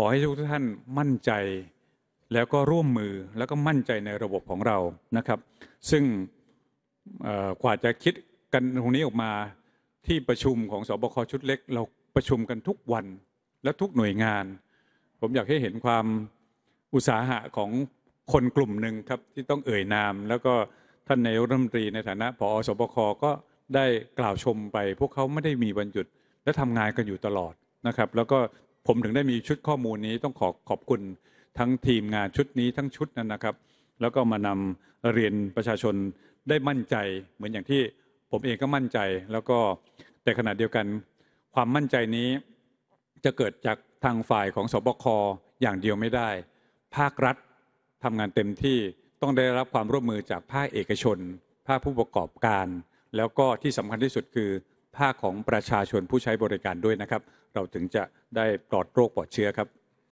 ขอให้ทุกท่านมั่นใจแล้วก็ร่วมมือแล้วก็มั่นใจในระบบของเรานะครับ ซึ่งกว่าจะคิดกันตรงนี้ออกมาที่ประชุมของสบคชุดเล็ก เราประชุมกันทุกวันและทุกหน่วยงาน ผมอยากให้เห็นความอุตสาหะของคนกลุ่มหนึ่งครับที่ต้องเอ่ยนามแล้วก็ท่านนายรัฐมนตรีในฐานะผอสบคก็ได้กล่าวชมไป พวกเขาไม่ได้มีวันหยุด และทำงานกันอยู่ตลอดนะครับ แล้วก็ผมถึงได้มีชุดข้อมูลนี้ต้องขอขอบคุณ ทั้งทีมงานชุดนี้ทั้งชุดนั้นนะครับ แล้วก็มานำเรียนประชาชนได้มั่นใจเหมือนอย่างที่ผมเองก็มั่นใจแล้วก็แต่ขณะเดียวกัน ความมั่นใจนี้จะเกิดจากทางฝ่ายของสบคออย่างเดียวไม่ได้ ภาครัฐทำงานเต็มที่ต้องได้รับความร่วมมือจากภาคเอกชนภาคผู้ประกอบการ แล้วก็ที่สำคัญที่สุดคือภาคของประชาชนผู้ใช้บริการด้วยนะครับ เราถึงจะได้ปลอดโรคปลอดเชื้อครับ